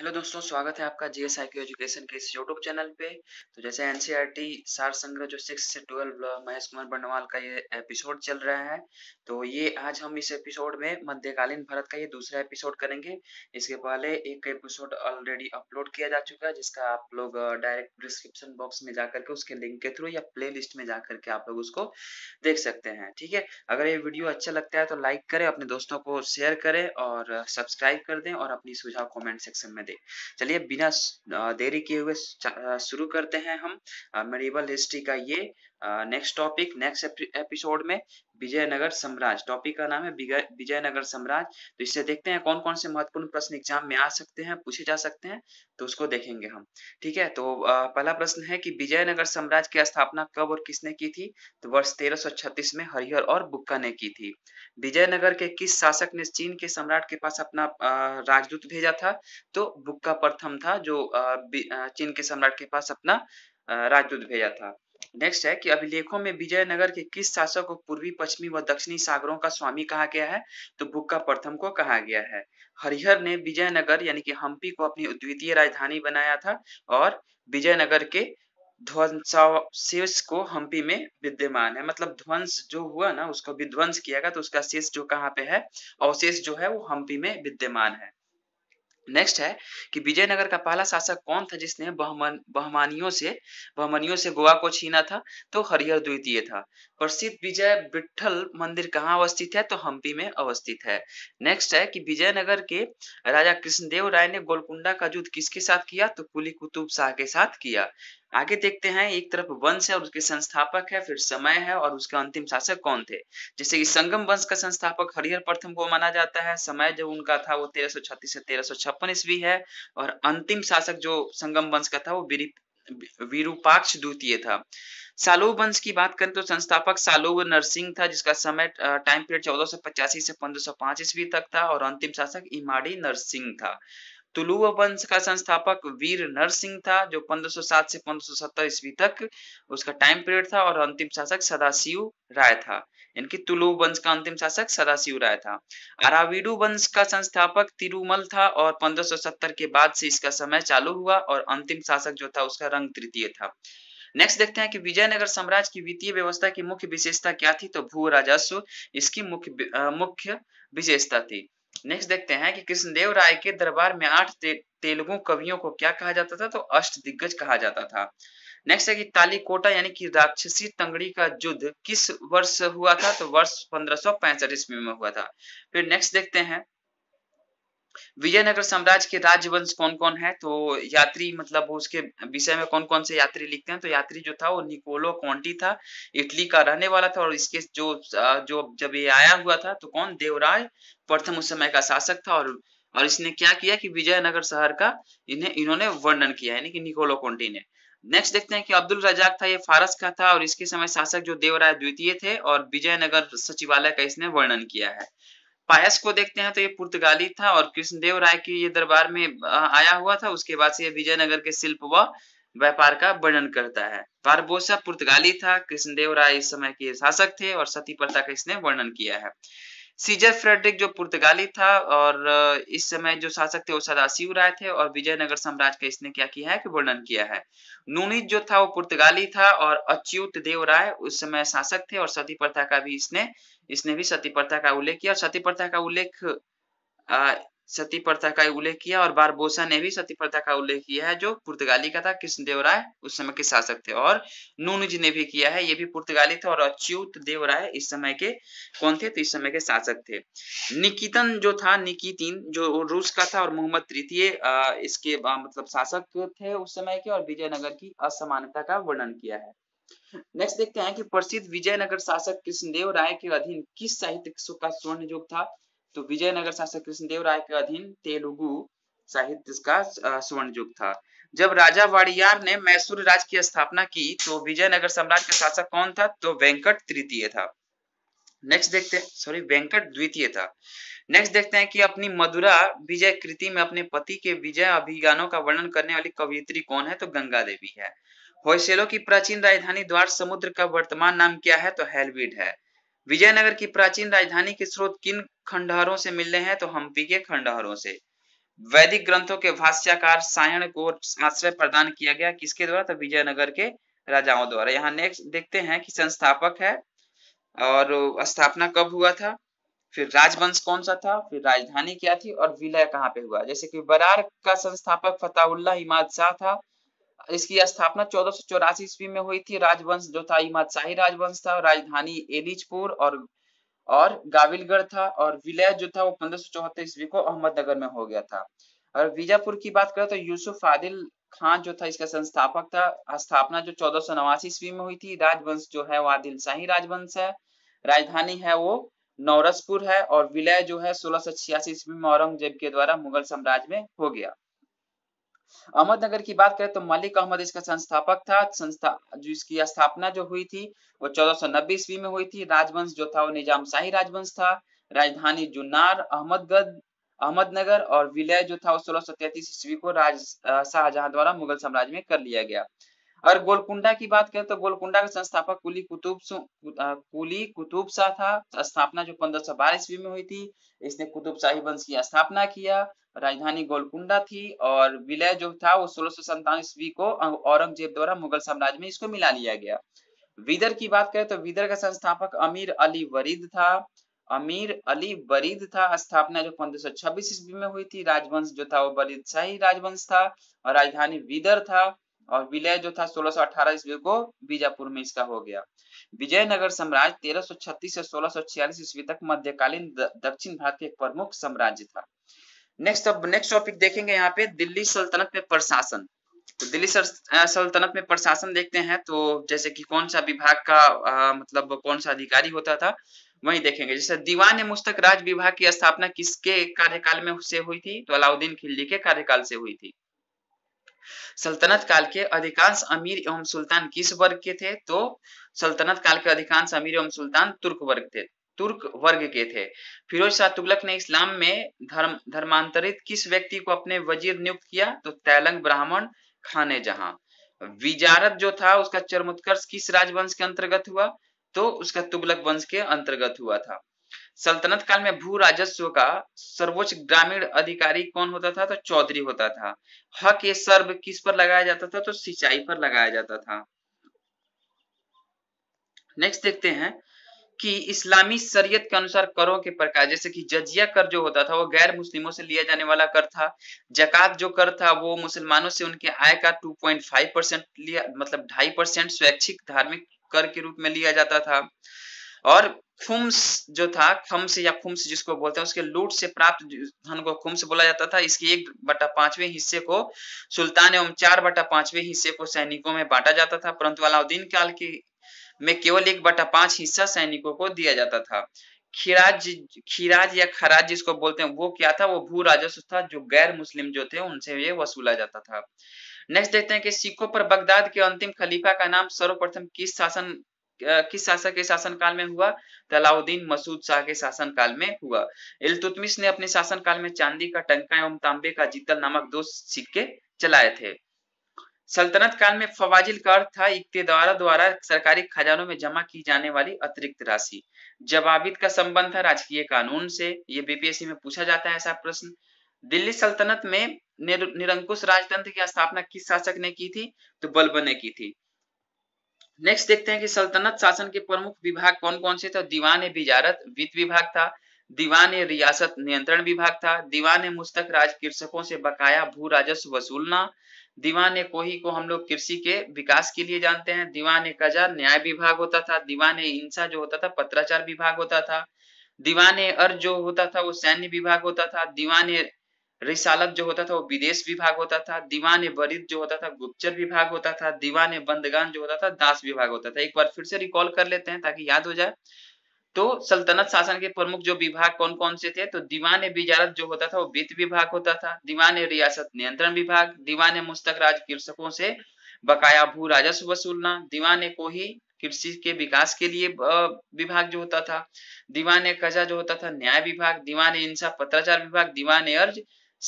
hello दोस्तों स्वागत है आपका G S I Q education के इस यूट्यूब चैनल पे तो जैसे टी e सार संग्रह जो सिक्स से ट्वेल्व महेश कुमार बनवाल का ये एपिसोड चल रहा है तो ये आज हम इस एपिसोड में मध्यकालीन भारत का ये दूसरा एपिसोड करेंगे इसके पहले एक एपिसोड ऑलरेडी अपलोड किया जा चुका है जिसका आप लोग डायरेक्ट डिस्क्रिप्शन बॉक्स में जाकर के उसके लिंक के थ्रू या प्ले लिस्ट में जाकर के आप लोग उसको देख सकते हैं ठीक है अगर ये वीडियो अच्छा लगता है तो लाइक करें अपने दोस्तों को शेयर करें और सब्सक्राइब कर दें और अपनी सुझाव कॉमेंट सेक्शन में दे चलिए बिना देरी किए हुए शुरू करते हैं हम मेडिवल हिस्ट्री का ये नेक्स्ट टॉपिक नेक्स्ट एपिसोड में विजयनगर साम्राज्य टॉपिक का नाम है विजयनगर साम्राज्य तो इससे देखते हैं कौन कौन से महत्वपूर्ण प्रश्न एग्जाम में आ सकते हैं पूछे जा सकते हैं तो उसको देखेंगे हम ठीक है तो पहला प्रश्न है कि विजयनगर साम्राज्य की स्थापना कब और किसने की थी तो वर्ष तेरह में हरिहर और बुक्का ने की थी विजयनगर के किस शासक ने चीन के सम्राट के पास अपना राजदूत भेजा था तो बुक्का प्रथम था जो चीन के सम्राट के पास अपना राजदूत भेजा था नेक्स्ट है कि अभिलेखों में विजयनगर के किस शासक को पूर्वी पश्चिमी व दक्षिणी सागरों का स्वामी कहा गया है तो बुक्का प्रथम को कहा गया है हरिहर ने विजयनगर यानी कि हम्पी को अपनी द्वितीय राजधानी बनाया था और विजयनगर के ध्वंसावशेष को हम्पी में विद्यमान है मतलब ध्वंस जो हुआ ना उसको विध्वंस किया गया तो उसका शेष जो कहाँ पे है अवशेष जो है वो हम्पी में विद्यमान है नेक्स्ट है कि विजयनगर का पहला शासक कौन था जिसने बहमन बहमानियों से बहमनियों से गोवा को छीना था तो हरिहर द्वितीय था प्रसिद्ध विजय विठल मंदिर कहाँ अवस्थित है तो हम्पी में अवस्थित है नेक्स्ट है कि विजयनगर के राजा कृष्णदेव राय ने गोलकुंडा का युद्ध किसके साथ किया तो कुली कुतुब शाह के साथ किया आगे देखते हैं एक तरफ वंश है और उसके संस्थापक है फिर समय है और उसके अंतिम शासक कौन थे जैसे कि संगम वंश का संस्थापक हरिहर प्रथम को माना जाता है समय जो उनका था वो छत्तीस से छप्पन ईस्वी है और अंतिम शासक जो संगम वंश का था वो विरूपाक्ष द्वितीय था सालो वंश की बात करें तो संस्थापक सालो नरसिंह था जिसका समय टाइम पीरियड चौदह से पंद्रह ईस्वी तक था और अंतिम शासक इमाड़ी नरसिंह था तुलुव वंश का संस्थापक वीर नरसिंह था जो 1507 से 1570 ईस्वी तक उसका टाइम पीरियड था और अंतिम शासक सदाशिव राय था इनकी तुलु वंश का अंतिम शासक सदाशिव राय था अरावीडू वंश का संस्थापक तिरुमल था और 1570 के बाद से इसका समय चालू हुआ और अंतिम शासक जो था उसका रंग तृतीय था नेक्स्ट देखते हैं कि विजयनगर साम्राज्य की वित्तीय व्यवस्था की मुख्य विशेषता क्या थी तो भू राजस्व इसकी मुख्य मुख्य विशेषता थी नेक्स्ट देखते हैं कि कृष्णदेव राय के दरबार में आठ ते, तेलुगु कवियों को क्या कहा जाता था तो अष्ट दिग्गज कहा जाता था नेक्स्ट है कि तालीकोटा यानी कि राक्षसी तंगड़ी का युद्ध किस वर्ष हुआ था तो वर्ष पंद्रह ईस्वी में हुआ था फिर नेक्स्ट देखते हैं विजयनगर साम्राज्य के राजवंश कौन कौन है तो यात्री मतलब उसके विषय में कौन कौन से यात्री लिखते हैं तो यात्री जो था वो निकोलो कॉन्टी था इटली का रहने वाला था और इसके जो जो जब ये आया हुआ था तो कौन देवराय प्रथम उस समय का शासक था और और इसने क्या किया कि विजयनगर शहर का इन्हें इन्होंने वर्णन किया यानी कि निकोलो कॉन्टी ने नेक्स्ट देखते हैं कि अब्दुल रजाक था ये फारस का था और इसके समय शासक जो देवराय द्वितीय थे और विजयनगर सचिवालय का इसने वर्णन किया है पायस को देखते हैं तो ये पुर्तगाली था और कृष्णदेव राय की ये दरबार में आया हुआ था उसके बाद से ये विजयनगर के शिल्प व व्यापार का वर्णन करता है बारबोसा पुर्तगाली था कृष्णदेव राय इस समय के शासक थे और सती प्रथा का इसने वर्णन किया है सीजर फ्रेडरिक जो पुर्तगाली था और इस समय जो शासक थे वो सदाशिव राय थे और विजयनगर साम्राज्य का इसने क्या किया है कि वर्णन किया है नूनित जो था वो पुर्तगाली था और अच्युत देव राय उस समय शासक थे और सती प्रथा का भी इसने इसने भी सती प्रथा का उल्लेख किया और सती प्रथा का उल्लेख सती प्रथा का उल्लेख किया और बारबोसा ने भी सती प्रथा का उल्लेख किया है जो पुर्तगाली का था कृष्णदेव राय उस समय के शासक थे और जी ने भी किया है ये भी पुर्तगाली थे और अच्युत देव राय इस समय के कौन थे तो इस समय के शासक थे निकितन जो था निकितिन जो रूस का था और मोहम्मद तृतीय इसके मतलब शासक थे उस समय के और विजयनगर की असमानता का वर्णन किया है नेक्स्ट देखते हैं कि प्रसिद्ध विजयनगर शासक कृष्णदेव राय के अधीन किस साहित्य का स्वर्ण युग था तो विजयनगर शासक कृष्णदेव राय के अधीन तेलुगु साहित्य का स्वर्ण युग था जब राजा वाड़ियार ने मैसूर राज की स्थापना की तो विजयनगर सम्राट का शासक कौन था तो वेंकट तृतीय था नेक्स्ट देखते हैं सॉरी वेंकट द्वितीय था नेक्स्ट देखते हैं कि अपनी मधुरा विजय कृति में अपने पति के विजय अभिज्ञानों का वर्णन करने वाली कवियत्री कौन है तो गंगा देवी है होयसेलो की प्राचीन राजधानी द्वार समुद्र का वर्तमान नाम क्या है तो हेलविड है विजयनगर की प्राचीन राजधानी के स्रोत किन खंडहरों से मिलने हैं तो हम्पी के खंडहरों से वैदिक ग्रंथों के भाष्यकार सायण को आश्रय प्रदान किया गया किसके द्वारा तो विजयनगर के राजाओं द्वारा यहाँ नेक्स्ट देखते हैं कि संस्थापक है और स्थापना कब हुआ था फिर राजवंश कौन सा था फिर राजधानी क्या थी और विलय कहाँ पे हुआ जैसे कि बरार का संस्थापक फताउल्ला इमाद शाह था इसकी स्थापना चौदह सौ चौरासी ईस्वी में हुई थी राजवंश जो था इमाद शाही राजवंश था राजधानी एलिजपुर और और गाविलगढ़ था और विलय जो था वो पंद्रह सौ चौहत्तर ईस्वी को अहमदनगर में हो गया था और बीजापुर की बात करें तो यूसुफ आदिल खान जो था इसका संस्थापक था स्थापना जो चौदह सौ नवासी ईस्वी में हुई थी राजवंश जो है वो आदिल शाही राजवंश है राजधानी है वो नौरसपुर है और विलय जो है सोलह सौ छियासी ईस्वी में औरंगजेब के द्वारा मुगल साम्राज्य में हो गया अहमदनगर की बात करें तो मलिक अहमद इसका संस्थापक था संस्था जो इसकी स्थापना जो हुई थी वो नब्बे ईस्वी में हुई थी राजवंश जो था वो शाही राजवंश था राजधानी जुन्नार अहमदगढ़ अहमदनगर और विलय जो था वो सोलह सौ तैतीस ईस्वी को राज शाहजहां द्वारा मुगल साम्राज्य में कर लिया गया और गोलकुंडा की बात करें तो गोलकुंडा का संस्थापक कुली कुतुब कुली कुतुब शाह था स्थापना जो पंद्रह सौ बारह ईस्वी में हुई थी इसने कुतुब शाही वंश की स्थापना किया राजधानी गोलकुंडा थी और विलय जो था वो सोलह सौ ईस्वी को औरंगजेब द्वारा मुगल साम्राज्य में इसको मिला लिया गया विदर की बात करें तो विदर का संस्थापक अमीर अली वरीद था अमीर अली बरीद था स्थापना जो पंद्रह सौ ईस्वी में हुई थी राजवंश जो था वो बरीद शाही राजवंश था और राजधानी विदर था और विलय जो था सोलह अठारह ईस्वी को बीजापुर में इसका हो गया विजयनगर साम्राज्य छत्तीस से छियालीस ईस्वी तक मध्यकालीन दक्षिण भारत के एक प्रमुख साम्राज्य था नेक्स्ट अब नेक्स्ट टॉपिक देखेंगे यहाँ पे दिल्ली सल्तनत में प्रशासन तो दिल्ली सल्तनत में प्रशासन देखते हैं तो जैसे कि कौन सा विभाग का आ, मतलब कौन सा अधिकारी होता था वही देखेंगे जैसे दीवान मुस्तक राज विभाग की स्थापना किसके कार्यकाल में से हुई थी तो अलाउद्दीन खिलजी के कार्यकाल से हुई थी सल्तनत काल के अधिकांश अमीर एवं सुल्तान किस वर्ग के थे तो सल्तनत काल के अधिकांश अमीर एवं सुल्तान तुर्क वर्ग थे तुर्क वर्ग के थे फिरोज शाह तुगलक ने इस्लाम में धर्म धर्मांतरित किस व्यक्ति को अपने वजीर नियुक्त किया तो तैलंग ब्राह्मण खाने जहां विजारत जो था उसका चरमोत्कर्ष किस राजवंश के अंतर्गत हुआ तो उसका तुगलक वंश के अंतर्गत हुआ था सल्तनत काल में भू राजस्व का सर्वोच्च ग्रामीण अधिकारी कौन होता था तो चौधरी होता था हक ये सर्व किस पर लगाया जाता था तो सिंचाई पर लगाया जाता था नेक्स्ट देखते हैं कि इस्लामी शरीयत के अनुसार करों के प्रकार जैसे कि जजिया कर जो होता था वो गैर मुस्लिमों से लिया जाने वाला कर था जकात जो कर था वो मुसलमानों से उनके आय का 2.5 परसेंट लिया मतलब ढाई परसेंट स्वैच्छिक धार्मिक कर के रूप में लिया जाता था और खुम्स जो था खम्स या खुम्स जिसको बोलते हैं उसके लूट से प्राप्त धन को खुम्स बोला जाता था इसके एक बटा पांचवें हिस्से को सुल्तान एवं चार बटा पांचवें हिस्से को सैनिकों में बांटा जाता था परंतु अलाउद्दीन काल के में केवल एक बटा पांच हिस्सा सैनिकों को दिया जाता था खिराज खिराज या खराज जिसको बोलते हैं वो क्या था वो भू राजस्व था जो गैर मुस्लिम जो थे उनसे ये वसूला जाता था नेक्स्ट देखते हैं कि सिखों पर बगदाद के अंतिम खलीफा का नाम सर्वप्रथम किस शासन किस शासक के शासन काल में हुआ तलाउद्दीन मसूद शाह के शासन काल में हुआ इलतुतमिश ने अपने शासन काल में चांदी का टंका एवं तांबे का जीतल नामक दो सिक्के चलाए थे सल्तनत काल में फवाजिल का अर्थ था इकतेदारों द्वारा सरकारी खजानों में जमा की जाने वाली अतिरिक्त राशि जवाबित का संबंध था राजकीय कानून से ये बीपीएससी में पूछा जाता है ऐसा प्रश्न दिल्ली सल्तनत में निरंकुश राजतंत्र की स्थापना किस शासक ने की थी तो बल्ब ने की थी नेक्स्ट देखते हैं कि सल्तनत शासन के प्रमुख विभाग कौन कौन से थे तो दीवान बिजारत वित्त विभाग था दीवान रियासत नियंत्रण विभाग था दीवान ए मुस्तक राज कृषकों से बकाया भू राजस्व वसूलना दीवान कोही को हम लोग कृषि के विकास के लिए जानते हैं दीवान कजा न्याय विभाग होता था दीवान इंसा जो होता था पत्राचार विभाग होता था दीवान अर्ज जो होता था वो सैन्य विभाग होता था दीवान रिसालत जो होता था वो विदेश विभाग होता था दीवान ए वरिद जो होता था गुप्तचर विभाग होता था दीवान बंदगान जो होता था दास विभाग होता था एक बार फिर से रिकॉल कर लेते हैं ताकि याद हो जाए तो सल्तनत शासन के प्रमुख जो विभाग कौन कौन से थे तो दीवान बिजारत जो होता था वो वित्त विभाग होता था दीवान रियासत नियंत्रण विभाग दीवान मुस्तक राज कृषकों से बकाया भू राजस्व वसूलना दीवान ही कृषि के विकास के लिए विभाग जो होता था दीवान कजा जो होता था न्याय विभाग दीवान इंसाफ पत्राचार विभाग दीवान अर्ज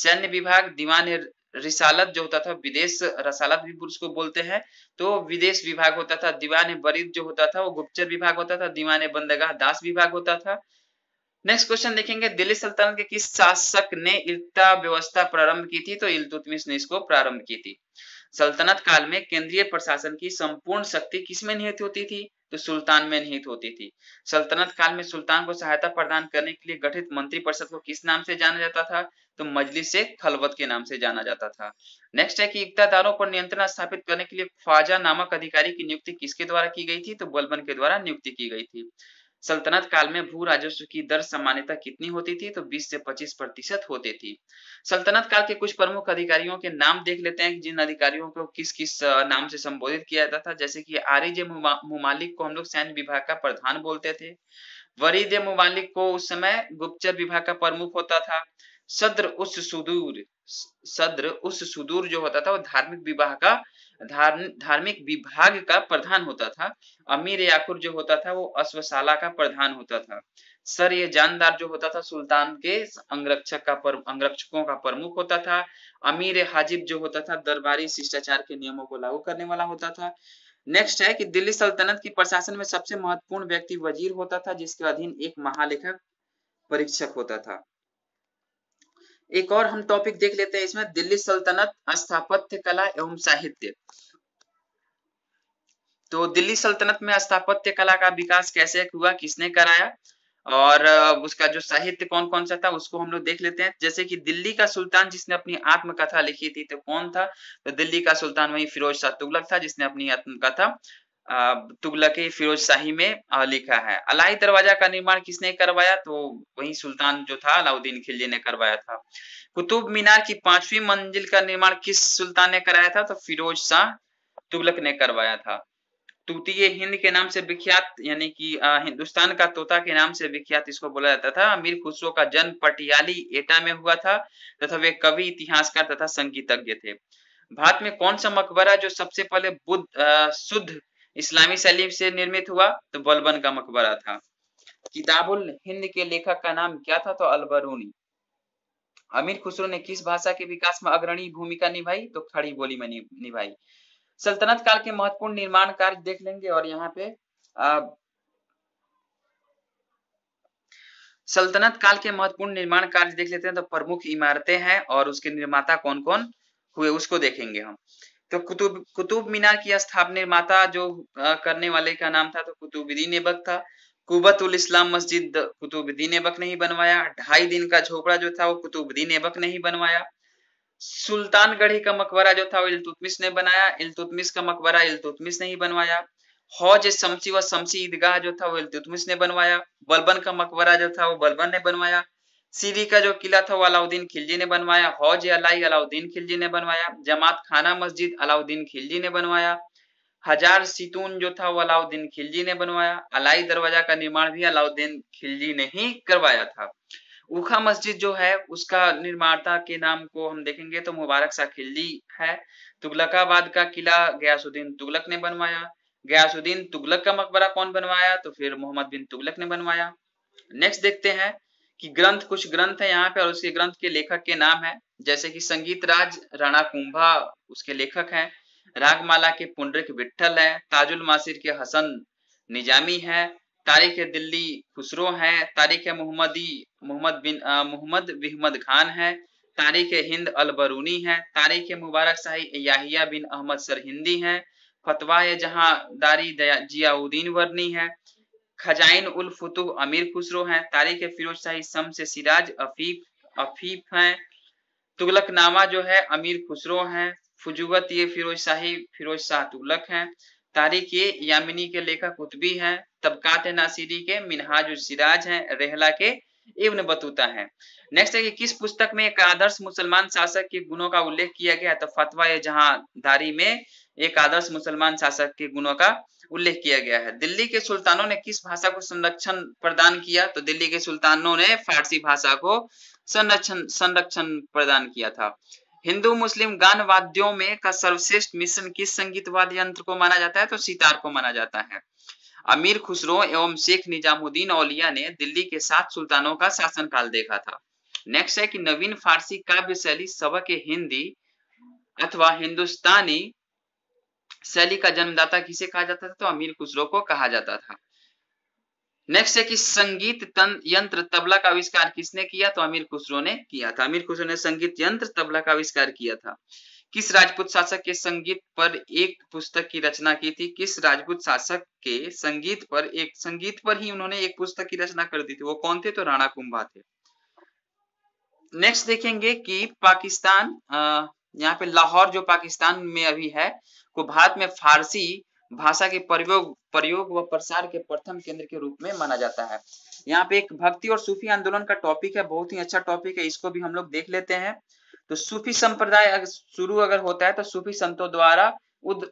सैन्य विभाग दीवान रिसालत जो होता था विदेश रसालत भी उसको बोलते हैं तो विदेश विभाग होता था दीवान बरीद जो होता था वो गुप्तचर विभाग होता था दीवान बंदगाह दास विभाग होता था नेक्स्ट क्वेश्चन देखेंगे दिल्ली सल्तनत के किस शासक ने इल्ता व्यवस्था प्रारंभ की थी तो इल्तुतमिश ने इसको प्रारंभ की थी सल्तनत काल में केंद्रीय प्रशासन की संपूर्ण शक्ति किसमें निहित होती थी तो सुल्तान में निहित होती थी सल्तनत काल में सुल्तान को सहायता प्रदान करने के लिए गठित मंत्री परिषद को किस नाम से जाना जाता था तो मजलिस से खलवत के नाम से जाना जाता था नेक्स्ट है कि इकतादारों पर नियंत्रण स्थापित करने के लिए ख्वाजा नामक अधिकारी की नियुक्ति किसके द्वारा की गई थी तो बलबन के द्वारा नियुक्ति की गई थी सल्तनत काल में भू राजस्व की दर सामान्यता कितनी होती थी तो 20 से 25 प्रतिशत होती थी सल्तनत काल के कुछ प्रमुख अधिकारियों के नाम देख लेते हैं जिन अधिकारियों को किस किस नाम से संबोधित किया जाता था जैसे कि आरिज मुमालिक को हम लोग सैन्य विभाग का प्रधान बोलते थे वरिद मुमालिक को उस समय गुप्तचर विभाग का प्रमुख होता था सद्र उस सुदूर सद्र उस सुदूर जो होता था वो धार्मिक विवाह का धार्मिक विभाग का प्रधान होता था अमीर याकुर जो होता था वो अश्वशाला का प्रधान होता था सर ये जानदार जो होता था सुल्तान के अंगरक्षक का पर, अंगरक्षकों का प्रमुख होता था अमीर हाजिब जो होता था दरबारी शिष्टाचार के नियमों को लागू करने वाला होता था नेक्स्ट है कि दिल्ली सल्तनत की प्रशासन में सबसे महत्वपूर्ण व्यक्ति वजीर होता था जिसके अधीन एक महालेखक परीक्षक होता था एक और हम टॉपिक देख लेते हैं इसमें दिल्ली सल्तनत स्थापत्य कला एवं साहित्य तो दिल्ली सल्तनत में स्थापत्य कला का विकास कैसे हुआ किसने कराया और उसका जो साहित्य कौन कौन सा था उसको हम लोग देख लेते हैं जैसे कि दिल्ली का सुल्तान जिसने अपनी आत्मकथा लिखी थी तो कौन था तो दिल्ली का सुल्तान वही फिरोज शाह तुगलक था जिसने अपनी आत्मकथा तुगलक फिरोज शाही में लिखा है अलाई दरवाजा का निर्माण किसने करवाया तो वही सुल्तान जो था अलाउद्दीन खिलजी ने करवाया था कुतुब मीनार की पांचवी मंजिल का निर्माण किस सुल्तान ने कराया था तो फिरोज शाह तुगलक ने करवाया था तूतीय हिंद के नाम से विख्यात यानी कि हिंदुस्तान का तोता के नाम से विख्यात इसको बोला जाता था अमीर खुसरो का जन्म पटियाली एटा में हुआ था तथा वे कवि इतिहासकार तथा संगीतज्ञ थे भारत में कौन सा मकबरा जो सबसे पहले बुद्ध शुद्ध इस्लामी सलीब से निर्मित हुआ तो बलबन का मकबरा था किताबुल हिंद के लेखक का नाम क्या था तो अलबरूनी अमीर खुसरो ने किस भाषा के विकास में अग्रणी भूमिका निभाई तो खड़ी बोली में निभाई सल्तनत काल के महत्वपूर्ण निर्माण कार्य देख लेंगे और यहाँ पे आ, सल्तनत काल के महत्वपूर्ण निर्माण कार्य देख लेते हैं तो प्रमुख इमारतें हैं और उसके निर्माता कौन कौन हुए उसको देखेंगे हम तो कुतुब कुतुब मीनार की स्थापना निर्माता जो करने वाले का नाम था तो कुतुबुद्दीन ऐबक था कुबतुल इस्लाम मस्जिद कुतुबुद्दीन ऐबक ने ही बनवाया ढाई दिन का झोपड़ा जो था वो कुतुबुद्दीन ऐबक ने ही बनवाया सुल्तानगढ़ी का मकबरा जो था वो इल्तुतमिस ने बनाया इल्तुतमिस का मकबरा इल्तुतमिस ने ही बनवाया हौज शमसी व शमसी ईदगाह जो था वो इल्तुतमिस ने बनवाया बलबन का मकबरा जो था वो बलबन ने बनवाया सीरी का जो किला था वो अलाउद्दीन खिलजी ने बनवाया हौज अलाई अलाउद्दीन खिलजी ने बनवाया जमात खाना मस्जिद अलाउद्दीन खिलजी ने बनवाया हजार सीतून जो था वो अलाउद्दीन खिलजी ने बनवाया अलाई दरवाजा का निर्माण भी अलाउद्दीन खिलजी ने ही करवाया था ऊखा मस्जिद जो है उसका निर्माता के नाम को हम देखेंगे तो मुबारक शाह खिलजी है तुगलकाबाद का किला गयासुद्दीन तुगलक ने बनवाया गयासुद्दीन तुगलक का मकबरा कौन बनवाया तो फिर मोहम्मद बिन तुगलक ने बनवाया नेक्स्ट देखते हैं कि ग्रंथ कुछ ग्रंथ है यहाँ पे और उसके ग्रंथ के लेखक के नाम है जैसे कि संगीत राज राणा कुंभा उसके लेखक हैं रागमाला के पुंडरिक विट्ठल है ताजुल मासिर के हसन निजामी है तारीख दिल्ली खुसरो है तारीख मोहम्मदी मोहम्मद बिन मोहम्मद बिहमद खान है तारीख हिंद अल बरूनी है तारीख मुबारक शाही याहिया बिन अहमद सरहिंदी है फतवा जहाँ दारी जियाउद्दीन वर्नी है खजाइन उल फुतुह अमीर खुसरो हैं तारीख फिरोज शाही सम से सिराज अफीफ अफीफ हैं तुगलक नामा जो है अमीर खुसरो हैं फुजुगत ये फिरोज शाही फिरोज शाह तुगलक हैं तारीख ये यामिनी के लेखक कुतबी हैं तबकात नासिरी के मिनहाज सिराज हैं रेहला के इब्न बतूता हैं नेक्स्ट है कि किस पुस्तक में एक आदर्श मुसलमान शासक के गुणों का उल्लेख किया गया है तो फतवा जहां दारी में एक आदर्श मुसलमान शासक के गुणों का उल्लेख किया गया है दिल्ली के सुल्तानों ने किस भाषा को संरक्षण प्रदान किया तो दिल्ली के सुल्तानों ने फारसी भाषा को संरक्षण संरक्षण प्रदान किया था हिंदू मुस्लिम गान वाद्यों में का सर्वश्रेष्ठ मिशन किस संगीत वाद्य यंत्र को माना जाता है तो सितार को माना जाता है अमीर खुसरो एवं शेख निजामुद्दीन औलिया ने दिल्ली के सात सुल्तानों का शासन काल देखा था नेक्स्ट है कि नवीन फारसी काव्य शैली सबक हिंदी अथवा हिंदुस्तानी शैली का जन्मदाता किसे कहा जाता था तो अमीर खुसरो को कहा जाता था नेक्स्ट है कि संगीत यंत्र तबला का आविष्कार किसने किया तो अमीर खुसरो ने किया था अमीर खुसरो ने संगीत यंत्र तबला का आविष्कार किया था किस राजपूत शासक के संगीत पर एक पुस्तक की रचना की थी किस राजपूत शासक के संगीत पर एक संगीत पर ही उन्होंने एक पुस्तक की रचना कर दी थी वो कौन थे तो राणा कुंभा थे नेक्स्ट देखेंगे कि पाकिस्तान यहाँ पे लाहौर जो पाकिस्तान में अभी है को भारत में फारसी भाषा के प्रयोग प्रयोग व प्रसार के प्रथम केंद्र के रूप में माना जाता है यहाँ पे एक भक्ति और सूफी आंदोलन का टॉपिक है बहुत ही अच्छा टॉपिक है इसको भी हम लोग देख लेते हैं तो सूफी संप्रदाय शुरू अगर होता है तो सूफी संतों द्वारा उद,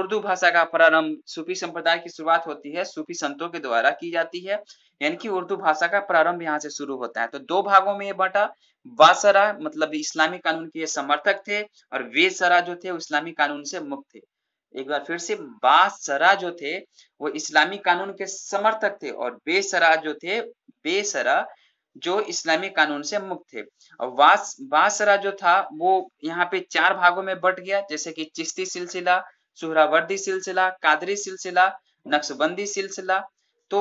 उर्दू भाषा का प्रारंभ सूफी संप्रदाय की शुरुआत होती है सूफी संतों के द्वारा की जाती है यानी कि उर्दू भाषा का प्रारंभ यहाँ से शुरू होता है तो दो भागों में ये बटा बासरा मतलब इस्लामी कानून के समर्थक थे और वे सरा जो थे वो इस्लामी कानून से मुक्त थे एक बार फिर से बासरा जो थे वो इस्लामी कानून के समर्थक थे और बेसरा जो थे बेसरा जो इस्लामी कानून से मुक्त थे और वास बासरा जो था वो यहाँ पे चार भागों में बट गया जैसे कि चिश्ती सिलसिला सुहरावर्दी सिलसिला कादरी सिलसिला नक्शबंदी सिलसिला तो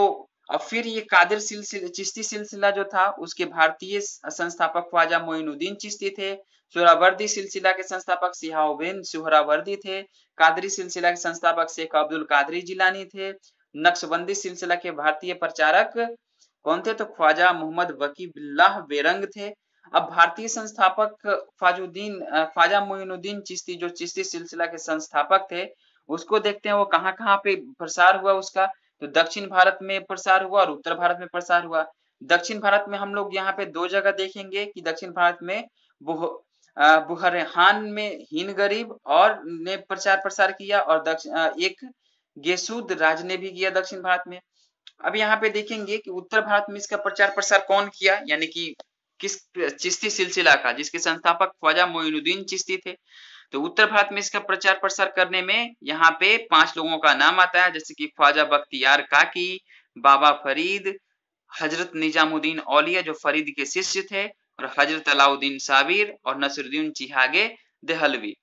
अब फिर ये कादिर सिलसिला चिश्ती सिलसिला जो था उसके भारतीय संस्थापक ख्वाजा मोइनुद्दीन चिश्ती थे सुहरावर्दी सिलसिला के संस्थापक सिहाउद्दीन सुहरावर्दी थे कादरी सिलसिला के संस्थापक शेख अब्दुल कादरी जिलानी थे नक्शबंदी सिलसिला के भारतीय प्रचारक कौन थे तो ख्वाजा मोहम्मद वकी बिल्लाह बेरंग थे अब भारतीय संस्थापक ख्वाजुद्दीन ख्वाजा मोइनुद्दीन चिश्ती जो चिश्ती सिलसिला के संस्थापक थे उसको देखते हैं वो कहाँ कहाँ पे प्रसार हुआ उसका तो दक्षिण भारत में प्रसार हुआ और उत्तर भारत में प्रसार हुआ दक्षिण भारत में हम लोग यहाँ पे दो जगह देखेंगे कि दक्षिण भारत में बुहरहान में हीन गरीब और ने प्रचार प्रसार किया और दक्षिण एक गेसुद राज ने भी किया दक्षिण भारत में अब यहाँ पे देखेंगे कि उत्तर भारत में इसका प्रचार प्रसार कौन किया यानी कि किस चिश्ती सिलसिला का जिसके संस्थापक ख्वाजा मोइनुद्दीन चिश्ती थे तो उत्तर भारत में इसका प्रचार प्रसार करने में यहाँ पे पांच लोगों का नाम आता है जैसे कि ख्वाजा बख्तियार काकी बाबा फरीद हजरत निजामुद्दीन औलिया जो फरीद के शिष्य थे और हजरत अलाउद्दीन साबिर और नसरुद्दीन चिहागे दहलवी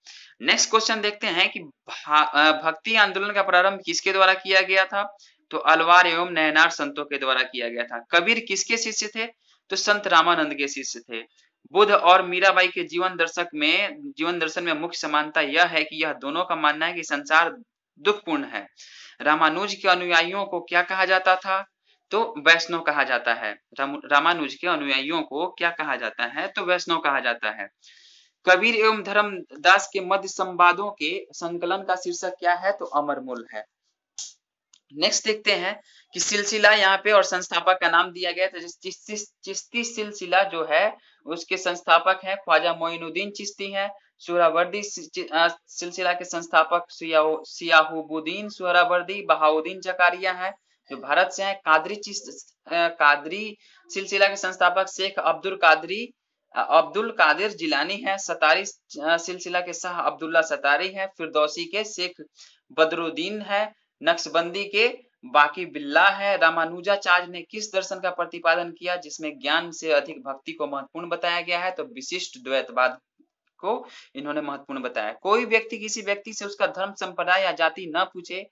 नेक्स्ट क्वेश्चन देखते हैं कि भक्ति आंदोलन का प्रारंभ किसके द्वारा किया गया था तो अलवार एवं नयनार संतों के द्वारा किया गया था कबीर किसके शिष्य थे तो संत रामानंद के शिष्य थे बुद्ध और मीराबाई के जीवन दर्शक में जीवन दर्शन में मुख्य समानता यह है कि यह दोनों का मानना है कि संसार दुखपूर्ण है रामानुज के अनुयायियों को क्या कहा जाता था तो वैष्णव कहा जाता है रामानुज के अनुयायियों को क्या कहा जाता है तो वैष्णव कहा जाता है कबीर एवं धर्मदास के मध्य संवादों के संकलन का शीर्षक क्या है तो अमर मूल है नेक्स्ट देखते हैं कि सिलसिला यहाँ पे और संस्थापक का नाम दिया गया था चिश्ती तो सिलसिला जो है उसके संस्थापक हैं ख्वाजा मोइनुद्दीन चिश्ती हैं सुहरावर्दी सिलसिला के संस्थापक सियाहुबुद्दीन सुहरावर्दी बहाउद्दीन जकारिया हैं जो भारत से हैं कादरी चिश्त कादरी सिलसिला के संस्थापक शेख अब्दुल कादरी अब्दुल कादिर जिलानी हैं सतारी सिलसिला के शाह अब्दुल्ला सतारी हैं फिरदौसी के शेख बदरुद्दीन हैं नक्शबंदी के बाकी बिल्ला है रामानुजाचार्य ने किस दर्शन का प्रतिपादन किया जिसमें ज्ञान से अधिक भक्ति को महत्वपूर्ण बताया गया है तो विशिष्ट द्वैतवाद को इन्होंने महत्वपूर्ण बताया कोई व्यक्ति किसी व्यक्ति से उसका धर्म संप्रदाय या जाति न पूछे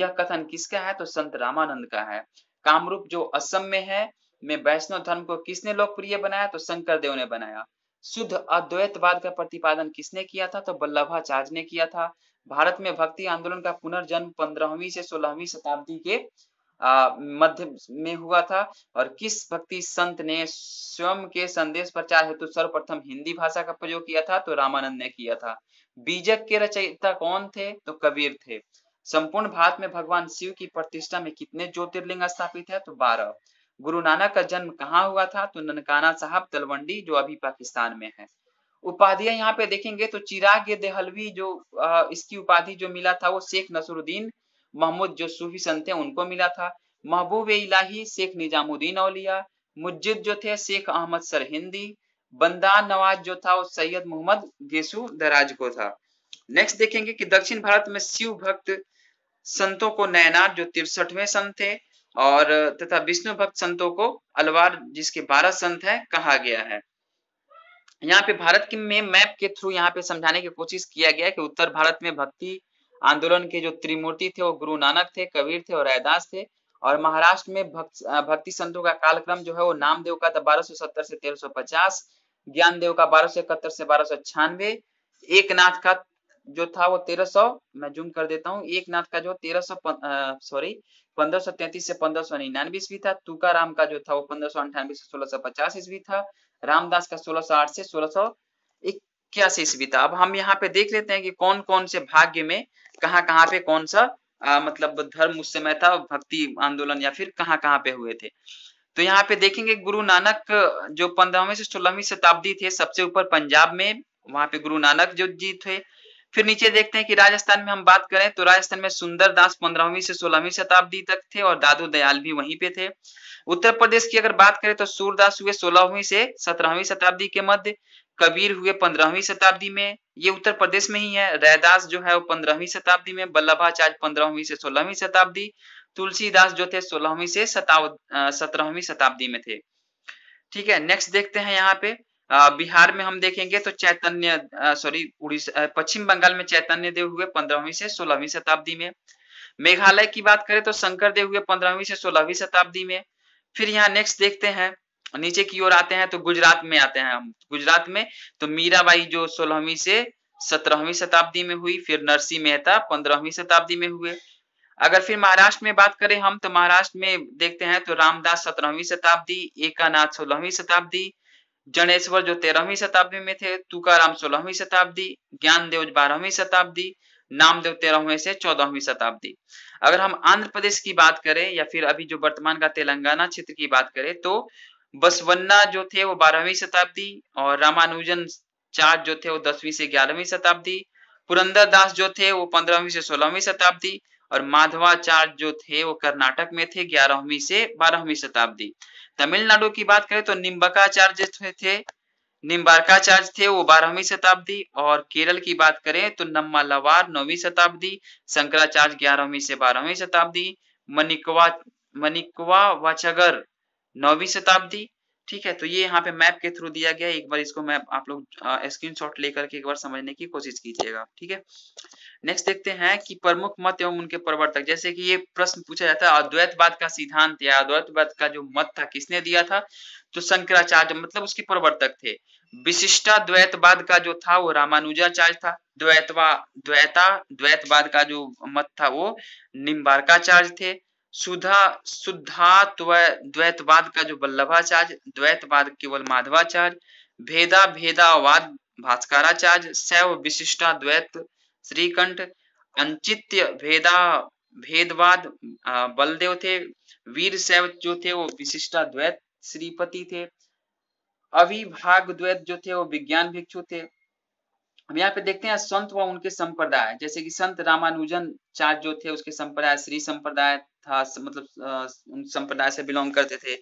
यह कथन किसका है तो संत रामानंद का है कामरूप जो असम में है में वैष्णव धर्म को किसने लोकप्रिय बनाया तो शंकर देव ने बनाया शुद्ध अद्वैतवाद का प्रतिपादन किसने किया था तो वल्लभाचार्य ने किया था भारत में भक्ति आंदोलन का पुनर्जन्म पंद्रहवीं से सोलहवीं शताब्दी के मध्य में हुआ था और किस भक्ति संत ने स्वयं के संदेश प्रचार हेतु तो सर्वप्रथम हिंदी भाषा का प्रयोग किया था तो रामानंद ने किया था बीजक के रचयिता कौन थे तो कबीर थे संपूर्ण भारत में भगवान शिव की प्रतिष्ठा में कितने ज्योतिर्लिंग स्थापित है तो बारह गुरु नानक का जन्म कहाँ हुआ था तो ननकाना साहब तलवंडी जो अभी पाकिस्तान में है उपाधियां यहाँ पे देखेंगे तो चिराग ये देहलवी जो आ, इसकी उपाधि जो मिला था वो शेख नसरुद्दीन मोहम्मद जो सूफी संत थे उनको मिला था महबूब इलाही शेख निजामुद्दीन औलिया मुजिद जो थे शेख अहमद सरहिंदी बंदा नवाज जो था वो सैयद मोहम्मद गेसु दराज को था नेक्स्ट देखेंगे कि दक्षिण भारत में शिव भक्त संतों को नैनार जो तिरसठवें संत थे और तथा विष्णु भक्त संतों को अलवार जिसके बारह संत हैं कहा गया है यहाँ पे भारत की में मैप के थ्रू यहाँ पे समझाने की कोशिश किया गया कि उत्तर भारत में भक्ति आंदोलन के जो त्रिमूर्ति थे वो गुरु नानक थे कबीर थे और रैदास थे और महाराष्ट्र में भक्त भक्ति संतों का कालक्रम जो है वो नामदेव का था बारह से तेरह ज्ञानदेव का बारह से बारह सौ छियानवे एक नाथ का जो था वो 1300 मैं जूम कर देता हूँ एक नाथ का जो 1300 सॉरी पंद्रह सौ तैतीस से निन्यानवे ईस्वी था राम का जो था वो पंद्रह सौ अंठानवे से पचास ईस्वी था रामदास का सोलह सौ आठ से सोलह सौ इक्यासी ईस्वी था अब हम यहाँ पे देख लेते हैं कि कौन कौन से भाग्य में कहाँ कहाँ पे कौन सा आ, मतलब धर्म उस समय था भक्ति आंदोलन या फिर कहाँ कहाँ पे हुए थे तो यहाँ पे देखेंगे गुरु नानक जो पंद्रहवीं से सोलहवीं शताब्दी थे सबसे ऊपर पंजाब में वहां पे गुरु नानक जो जी थे फिर नीचे देखते हैं कि राजस्थान में हम बात करें तो राजस्थान में सुंदर दास पंद्रहवीं से सोलहवीं शताब्दी तक थे और दादू दयाल भी वहीं पे थे उत्तर प्रदेश की अगर बात करें तो सूरदास हुए सोलहवीं से सत्रहवीं शताब्दी के मध्य कबीर हुए पंद्रहवीं शताब्दी में ये उत्तर प्रदेश में ही है रैदास जो है वो पंद्रहवीं शताब्दी में वल्लभाचार्य पंद्रहवीं से सोलहवीं शताब्दी तुलसीदास जो थे सोलहवीं से सताव सत्रहवीं शताब्दी में थे ठीक है नेक्स्ट देखते हैं यहाँ पे बिहार में हम देखेंगे तो चैतन्य सॉरी उड़ीसा पश्चिम बंगाल में चैतन्य देव हुए पंद्रहवीं से सोलहवीं शताब्दी में मेघालय की बात करें तो शंकर देव हुए पंद्रहवीं से सोलहवीं शताब्दी में फिर यहाँ नेक्स्ट देखते हैं नीचे की ओर आते हैं तो गुजरात में आते हैं हम गुजरात में तो मीराबाई जो सोलहवीं से सत्रहवीं शताब्दी में हुई फिर नरसिंह मेहता पंद्रहवीं शताब्दी में हुए अगर फिर महाराष्ट्र में बात करें हम तो महाराष्ट्र में देखते हैं तो रामदास सत्रहवीं शताब्दी एकानाथ सोलहवीं शताब्दी जनेश्वर जो तेरहवीं शताब्दी में थे तुकाराम सोलहवीं शताब्दी ज्ञानदेव बारहवीं शताब्दी नामदेव तेरहवें से चौदहवीं शताब्दी अगर हम आंध्र प्रदेश की बात करें या फिर अभी जो वर्तमान का तेलंगाना क्षेत्र की बात करें तो बसवन्ना जो थे वो बारहवीं शताब्दी और रामानुजन चार जो थे वो दसवीं से ग्यारहवीं शताब्दी पुरंदर दास जो थे वो पंद्रहवीं से सोलहवीं शताब्दी और माधवाचार्य जो थे वो कर्नाटक में थे ग्यारहवीं से बारहवीं शताब्दी तमिलनाडु की बात करें तो निम्बकाचार्य थे, थे निम्बार्काचार्य थे वो बारहवीं शताब्दी और केरल की बात करें तो नम्मा लवार नौवीं शताब्दी शंकराचार्य ग्यारहवीं से बारहवीं शताब्दी मनिकवा मनिकवा वचगर नौवीं शताब्दी ठीक है तो ये यहाँ पे मैप के थ्रू दिया गया एक बार इसको मैप आप लोग स्क्रीन शॉट लेकर के एक बार समझने की कोशिश कीजिएगा ठीक है नेक्स्ट देखते हैं कि प्रमुख मत एवं उनके प्रवर्तक जैसे कि ये प्रश्न पूछा जाता है अद्वैतवाद का सिद्धांत या अद्वैतवाद का जो मत था किसने दिया था तो शंकराचार्य मतलब उसके प्रवर्तक थे विशिष्टा द्वैतवाद का जो था वो रामानुजाचार्य था द्वैतवा द्वैता द्वैतवाद का जो मत था वो निम्बारकाचार्य थे सुधा शुद्धात्व द्वैतवाद का जो वल्लभाचार्य द्वैतवाद केवल माधवाचार्य भेदा भेदावाद भास्कराचार्य शैव विशिष्टा द्वैत श्रीकंठ अंचित्य भेदा भेदवाद बलदेव थे वीर शैव जो थे वो विशिष्टा द्वैत श्रीपति थे अविभाग द्वैत जो थे वो विज्ञान भिक्षु थे अब यहाँ पे देखते हैं संत व उनके संप्रदाय जैसे कि संत रामानुजन चार जो थे उसके संप्रदाय श्री संप्रदाय था मतलब उन संप्रदाय से बिलोंग करते थे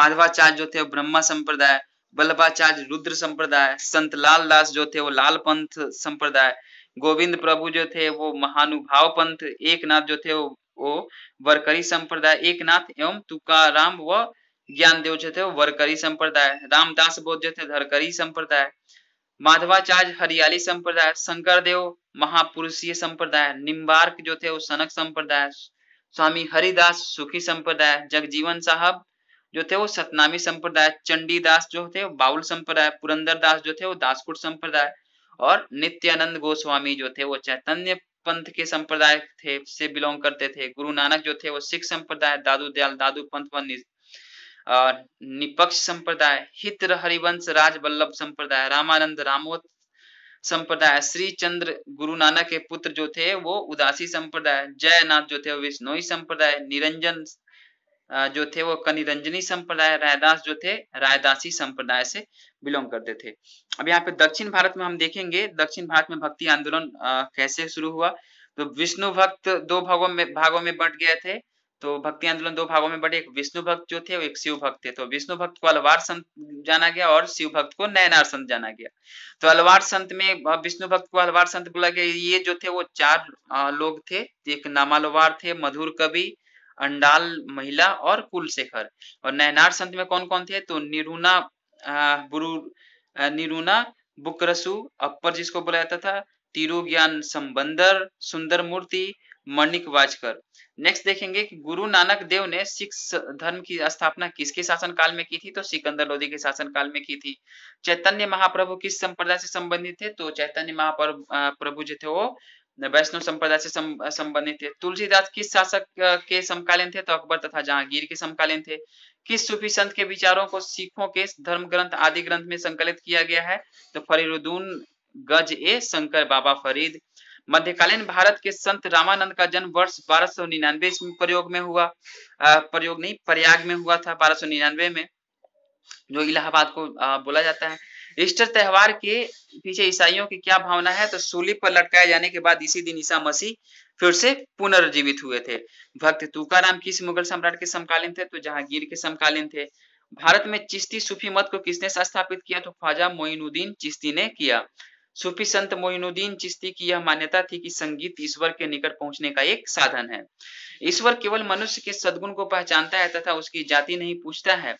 माधवाचार्य जो थे वो ब्रह्मा संप्रदाय बल्लभाचार्य रुद्र संप्रदाय संत लाल दास जो थे वो लाल पंथ संप्रदाय गोविंद प्रभु जो थे वो महानुभाव पंथ एक नाथ जो थे वो वो वरकरी संप्रदाय एक नाथ एवं तुकाराम व ज्ञान देव जो थे वो वरकरी संप्रदाय रामदास बोध जो थे धरकरी संप्रदाय माधवाचार्य हरियाली संप्रदाय देव महापुरुषीय संप्रदाय निम्बार्क जो थे वो सनक संप्रदाय स्वामी हरिदास सुखी संप्रदाय जगजीवन साहब जो थे वो सतनामी संप्रदाय चंडीदास जो थे वो बाउल संप्रदाय पुरंदर दास जो थे वो दासकुट संप्रदाय और नित्यानंद गोस्वामी जो थे वो चैतन्य पंथ के संप्रदाय थे से बिलोंग करते थे गुरु नानक जो थे वो सिख संप्रदाय दादू दयाल दादू पंथ व निपक्ष संप्रदाय हित हरिवंश राज संप्रदाय रामानंद रामोत संप्रदाय श्री चंद्र गुरु नानक के पुत्र जो थे वो उदासी संप्रदाय जयनाथ जो थे वो विष्णोई संप्रदाय निरंजन जो थे वो कनिरंजनी संप्रदाय रायदास जो थे रायदासी संप्रदाय से बिलोंग करते थे अब यहाँ पे दक्षिण भारत में हम देखेंगे दक्षिण भारत में भक्ति आंदोलन कैसे शुरू हुआ तो विष्णु भक्त दो भागों में भागों में बंट गए थे तो भक्ति आंदोलन दो भागों में बटे एक विष्णु भक्त जो थे और एक शिव भक्त थे तो विष्णु भक्त को अलवार संत जाना गया और शिव भक्त को नयनार संत जाना गया तो अलवार संत में विष्णु भक्त को अलवार संत बोला गया ये जो थे वो चार लोग थे एक नामालवार थे मधुर कवि अंडाल महिला और कुलशेखर और नयनार संत में कौन कौन थे तो निरुना गुरु निरुना बुकरसु अपर जिसको बुलाया जाता था तिरु ज्ञान संबंदर सुंदर मूर्ति मणिक वाजकर नेक्स्ट देखेंगे कि गुरु नानक देव ने सिख धर्म की स्थापना किसके शासन काल में की थी तो सिकंदर लोधी के शासन काल में की थी चैतन्य महाप्रभु किस संप्रदाय से संबंधित थे तो चैतन्य महाप्रभु जो थे वो वैष्णव संप्रदाय से संबंधित थे तुलसीदास किस शासक के समकालीन थे तो अकबर तथा जहांगीर के समकालीन थे किस सूफी संत के विचारों को सिखों के धर्म ग्रंथ आदि ग्रंथ में संकलित किया गया है तो फरीदून गज ए शंकर बाबा फरीद मध्यकालीन भारत के संत रामानंद का जन्म वर्ष बारह सौ निन्यानवे प्रयोग में हुआ प्रयोग नहीं प्रयाग में हुआ था बारह सौ निन्यानवे में जो इलाहाबाद को बोला जाता है ईस्टर त्यौहार के पीछे ईसाइयों की क्या भावना है तो सूली पर लटकाए जाने के बाद इसी दिन ईसा मसीह फिर से पुनर्जीवित हुए थे भक्त तुकाराम किस मुगल सम्राट के समकालीन थे तो जहांगीर के समकालीन थे भारत में चिश्ती सूफी मत को किसने स्थापित किया तो ख्वाजा मोइनुद्दीन चिश्ती ने किया सूफी संत मोइनुद्दीन चिश्ती की यह मान्यता थी कि संगीत ईश्वर के निकट पहुंचने का एक साधन है ईश्वर केवल मनुष्य के सदगुण को पहचानता है तथा उसकी जाति नहीं पूछता है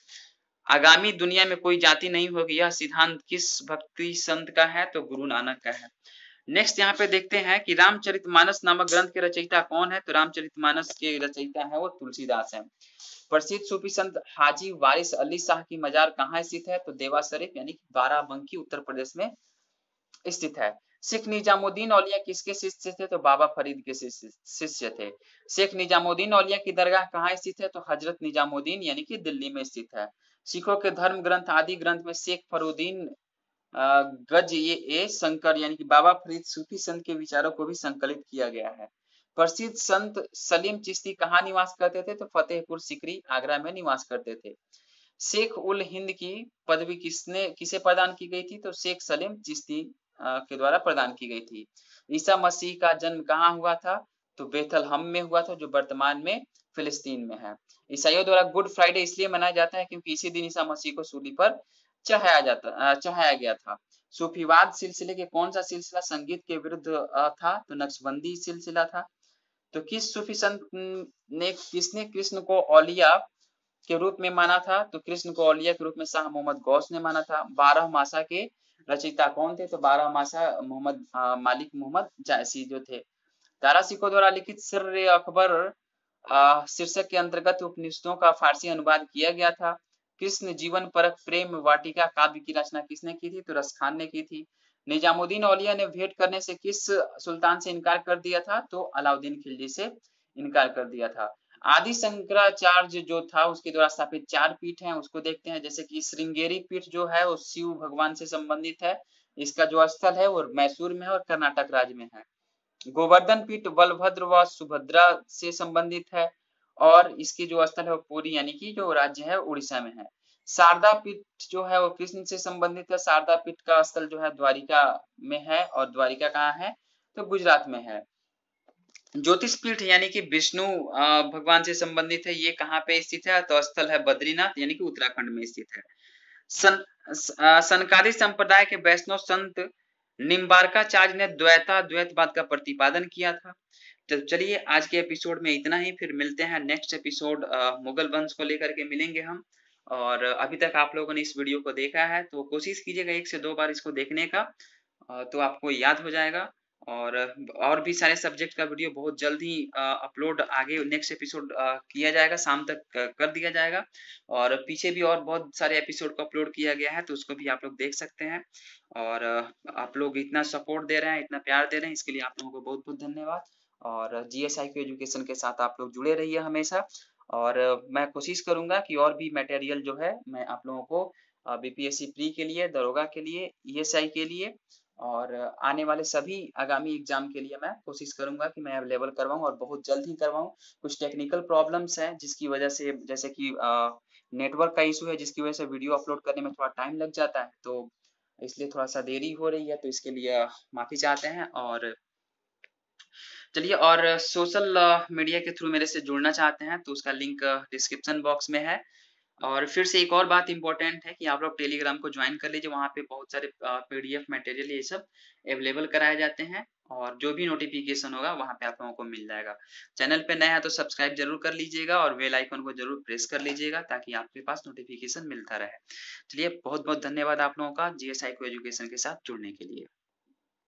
आगामी दुनिया में कोई जाति नहीं होगी यह सिद्धांत किस भक्ति संत का है तो गुरु नानक का है नेक्स्ट यहाँ पे देखते हैं कि रामचरित मानस नामक ग्रंथ के रचयिता कौन है तो रामचरित मानस के रचयिता है वो तुलसीदास है प्रसिद्ध सूफी संत हाजी वारिस अली शाह की मजार कहाँ स्थित है तो देवा शरीफ यानी कि बाराबंकी उत्तर प्रदेश में स्थित है शेख निजामुद्दीन औलिया किसके शिष्य थे तो बाबा फरीद के शिष्य थे शेख निजामुद्दीन औलिया की दरगाह कहाँ स्थित है तो हजरत निजामुद्दीन यानी कि दिल्ली में स्थित है सिखों के धर्म ग्रंथ आदि ग्रंथ में शेख फरुद्दीन गज ये ए शंकर यानी कि बाबा फरीद सूफी संत के विचारों को भी संकलित किया गया है प्रसिद्ध संत सलीम चिश्ती कहाँ निवास करते थे तो फतेहपुर सिकरी आगरा में निवास करते थे शेख उल हिंद की पदवी किसने किसे प्रदान की गई थी तो शेख सलीम चिश्ती के द्वारा प्रदान की गई थी ईसा मसीह का जन्म कहाँ हुआ था तो बेथलहम में हुआ था जो वर्तमान में फिलिस्तीन में है ईसाइयों द्वारा गुड फ्राइडे इसलिए मनाया जाता है क्योंकि इसी दिन ईसा मसीह को सूली पर चढ़ाया जाता चढ़ाया गया था सूफीवाद सिलसिले के कौन सा सिलसिला संगीत के विरुद्ध था तो नक्शबंदी सिलसिला था तो किस सूफी संत ने किसने कृष्ण को औलिया के रूप में माना था तो कृष्ण को औलिया के रूप में शाह मोहम्मद गौस ने माना था बारह मासा के रचयिता कौन थे तो बारह मासा मोहम्मद मालिक मोहम्मद जायसी जो थे दारा सिको द्वारा लिखित सिर अकबर शीर्षक के अंतर्गत उपनिषदों का फारसी अनुवाद किया गया था कृष्ण जीवन परक प्रेम वाटिका काव्य की रचना किसने की थी तो रसखान ने की थी निजामुद्दीन औलिया ने भेंट करने से किस सुल्तान से इनकार कर दिया था तो अलाउद्दीन खिलजी से इनकार कर दिया था आदि शंकराचार्य जो था उसके द्वारा स्थापित चार पीठ हैं उसको देखते हैं जैसे कि श्रृंगेरी पीठ जो है वो शिव भगवान से संबंधित है इसका जो स्थल है वो मैसूर में है और कर्नाटक राज्य में है गोवर्धन पीठ बलभद्र व सुभद्रा से संबंधित है और इसकी जो स्थल है वो पूरी यानी कि जो राज्य है उड़ीसा में है शारदा पीठ जो है वो कृष्ण से संबंधित है शारदा पीठ का स्थल जो है द्वारिका में है और द्वारिका कहाँ है तो गुजरात में है ज्योतिष पीठ यानी कि विष्णु भगवान से संबंधित है ये कहाँ पे स्थित है तो स्थल है बद्रीनाथ यानी कि उत्तराखंड में स्थित है सन सनकारी संप्रदाय के वैष्णव संत निम्बारकाचार्य ने द्वैता द्वैतवाद का प्रतिपादन किया था तो चलिए आज के एपिसोड में इतना ही फिर मिलते हैं नेक्स्ट एपिसोड मुगल वंश को लेकर के मिलेंगे हम और अभी तक आप लोगों ने इस वीडियो को देखा है तो कोशिश कीजिएगा एक से दो बार इसको देखने का तो आपको याद हो जाएगा और और भी सारे सब्जेक्ट का वीडियो बहुत जल्द ही अपलोड आगे नेक्स्ट एपिसोड किया जाएगा शाम तक कर दिया जाएगा और पीछे भी और बहुत सारे एपिसोड को अपलोड किया गया है तो उसको भी आप लोग देख सकते हैं और आप लोग इतना सपोर्ट दे रहे हैं इतना प्यार दे रहे हैं इसके लिए आप लोगों को बहुत बहुत धन्यवाद और जी एस आई एजुकेशन के साथ आप लोग जुड़े रहिए हमेशा और मैं कोशिश करूंगा कि और भी मटेरियल जो है मैं आप लोगों को बीपीएससी प्री के लिए दरोगा के लिए ई e के लिए और आने वाले सभी आगामी एग्जाम के लिए मैं कोशिश करूंगा कि मैं अवेलेबल करवाऊँ और बहुत जल्द ही करवाऊँ कुछ टेक्निकल प्रॉब्लम्स हैं जिसकी वजह से जैसे कि नेटवर्क का इशू है जिसकी वजह से वीडियो अपलोड करने में थोड़ा टाइम लग जाता है तो इसलिए थोड़ा सा देरी हो रही है तो इसके लिए माफी चाहते हैं और चलिए और सोशल मीडिया के थ्रू मेरे से जुड़ना चाहते हैं तो उसका लिंक डिस्क्रिप्शन बॉक्स में है और फिर से एक और बात इंपॉर्टेंट है कि आप लोग टेलीग्राम को ज्वाइन कर लीजिए वहाँ पे बहुत सारे पीडीएफ मटेरियल ये सब अवेलेबल कराए जाते हैं और जो भी नोटिफिकेशन होगा वहाँ पे आप लोगों को मिल जाएगा चैनल पे नया है तो सब्सक्राइब जरूर कर लीजिएगा और बेल आइकन को जरूर प्रेस कर लीजिएगा ताकि आपके पास नोटिफिकेशन मिलता रहे चलिए बहुत बहुत धन्यवाद आप लोगों का जीएसआई को एजुकेशन के साथ जुड़ने के लिए